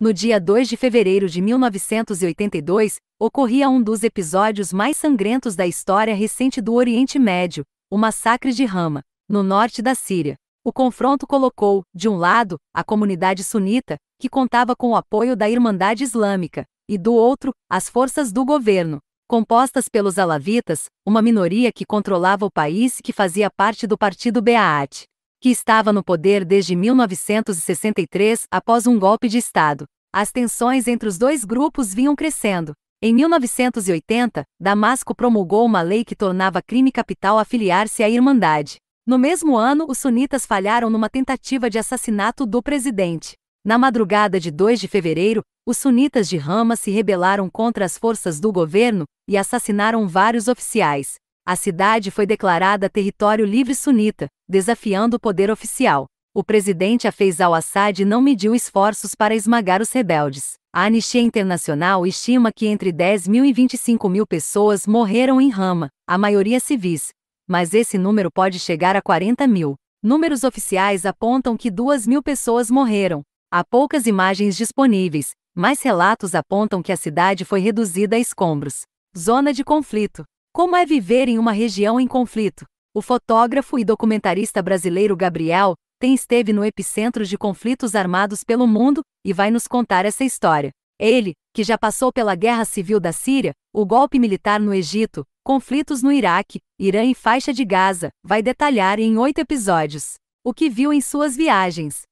no dia 2 de fevereiro de 1982, ocorria um dos episódios mais sangrentos da história recente do Oriente Médio, o massacre de Rama, no norte da Síria. O confronto colocou, de um lado, a comunidade sunita, que contava com o apoio da Irmandade Islâmica, e do outro, as forças do governo, compostas pelos alavitas, uma minoria que controlava o país e que fazia parte do partido Baath que estava no poder desde 1963 após um golpe de Estado. As tensões entre os dois grupos vinham crescendo. Em 1980, Damasco promulgou uma lei que tornava crime capital afiliar-se à Irmandade. No mesmo ano, os sunitas falharam numa tentativa de assassinato do presidente. Na madrugada de 2 de fevereiro, os sunitas de Rama se rebelaram contra as forças do governo e assassinaram vários oficiais. A cidade foi declarada território livre sunita, desafiando o poder oficial. O presidente a al-Assad não mediu esforços para esmagar os rebeldes. A Anistia Internacional estima que entre 10 mil e 25 mil pessoas morreram em Rama, a maioria civis, mas esse número pode chegar a 40 mil. Números oficiais apontam que 2 mil pessoas morreram. Há poucas imagens disponíveis, mas relatos apontam que a cidade foi reduzida a escombros. Zona de conflito. Como é viver em uma região em conflito? O fotógrafo e documentarista brasileiro Gabriel tem esteve no epicentro de conflitos armados pelo mundo e vai nos contar essa história. Ele, que já passou pela guerra civil da Síria, o golpe militar no Egito, conflitos no Iraque, Irã e faixa de Gaza, vai detalhar em oito episódios o que viu em suas viagens,